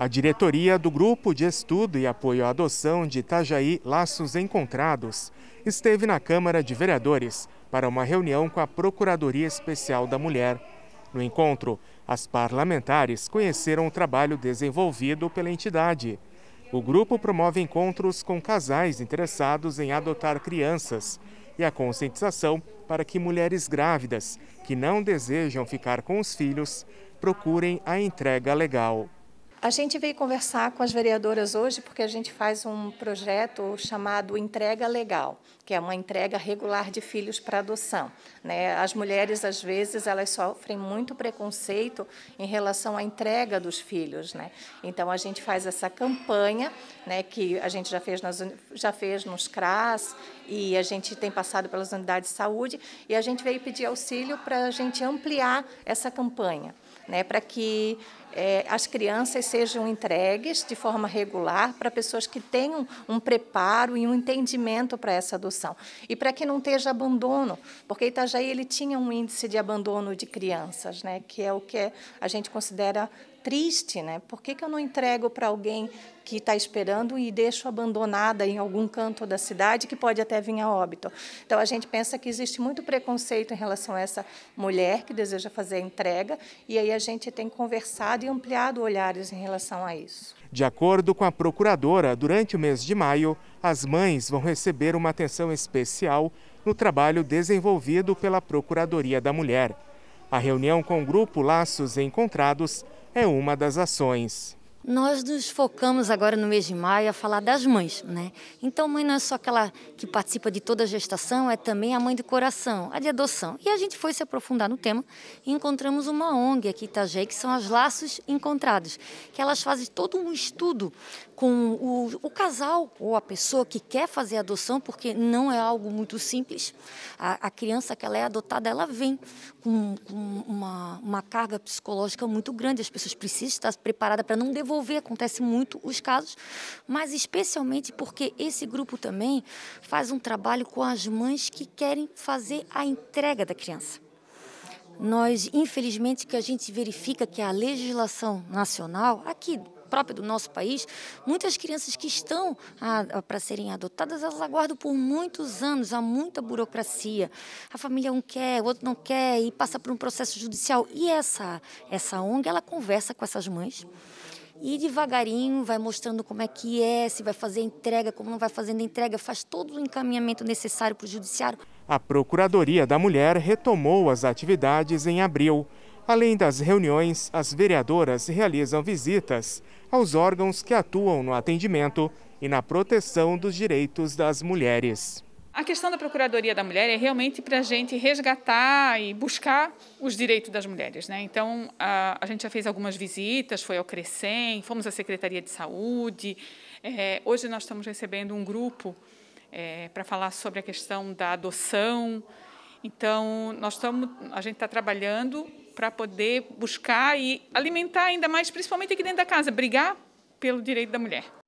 A diretoria do Grupo de Estudo e Apoio à Adoção de Itajaí Laços Encontrados esteve na Câmara de Vereadores para uma reunião com a Procuradoria Especial da Mulher. No encontro, as parlamentares conheceram o trabalho desenvolvido pela entidade. O grupo promove encontros com casais interessados em adotar crianças e a conscientização para que mulheres grávidas que não desejam ficar com os filhos procurem a entrega legal. A gente veio conversar com as vereadoras hoje porque a gente faz um projeto chamado Entrega Legal, que é uma entrega regular de filhos para adoção. Né? As mulheres, às vezes, elas sofrem muito preconceito em relação à entrega dos filhos. Né? Então, a gente faz essa campanha, né, que a gente já fez, nas, já fez nos CRAS e a gente tem passado pelas unidades de saúde, e a gente veio pedir auxílio para a gente ampliar essa campanha né, para que é, as crianças sejam entregues de forma regular para pessoas que tenham um preparo e um entendimento para essa adoção. E para que não esteja abandono, porque Itajaí ele tinha um índice de abandono de crianças, né, que é o que a gente considera triste, né? Por que, que eu não entrego para alguém que está esperando e deixo abandonada em algum canto da cidade que pode até vir a óbito? Então a gente pensa que existe muito preconceito em relação a essa mulher que deseja fazer a entrega e aí a gente tem conversado e ampliado olhares em relação a isso. De acordo com a procuradora, durante o mês de maio, as mães vão receber uma atenção especial no trabalho desenvolvido pela Procuradoria da Mulher. A reunião com o grupo Laços Encontrados é uma das ações. Nós nos focamos agora no mês de maio a falar das mães, né? Então, mãe não é só aquela que participa de toda a gestação, é também a mãe do coração, a de adoção. E a gente foi se aprofundar no tema e encontramos uma ONG aqui em Itajaí, que são as Laços Encontrados, que elas fazem todo um estudo com o, o casal ou a pessoa que quer fazer adoção, porque não é algo muito simples. A, a criança que ela é adotada, ela vem com, com uma, uma carga psicológica muito grande, as pessoas precisam estar preparadas para não devolver envolver, acontece muito os casos, mas especialmente porque esse grupo também faz um trabalho com as mães que querem fazer a entrega da criança. Nós, infelizmente, que a gente verifica que a legislação nacional, aqui própria do nosso país, muitas crianças que estão para serem adotadas, elas aguardam por muitos anos, há muita burocracia. A família um quer, o outro não quer e passa por um processo judicial. E essa essa ONG, ela conversa com essas mães e devagarinho vai mostrando como é que é, se vai fazer entrega, como não vai fazendo entrega, faz todo o encaminhamento necessário para o judiciário. A Procuradoria da Mulher retomou as atividades em abril. Além das reuniões, as vereadoras realizam visitas aos órgãos que atuam no atendimento e na proteção dos direitos das mulheres. A questão da Procuradoria da Mulher é realmente para a gente resgatar e buscar os direitos das mulheres. Né? Então, a, a, gente já fez algumas visitas, foi ao Crescem, fomos à Secretaria de Saúde. É, hoje nós estamos recebendo um grupo é, para falar sobre a questão da adoção. Então, nós estamos, a gente está trabalhando para poder buscar e alimentar ainda mais, principalmente aqui dentro da casa, brigar pelo direito da mulher.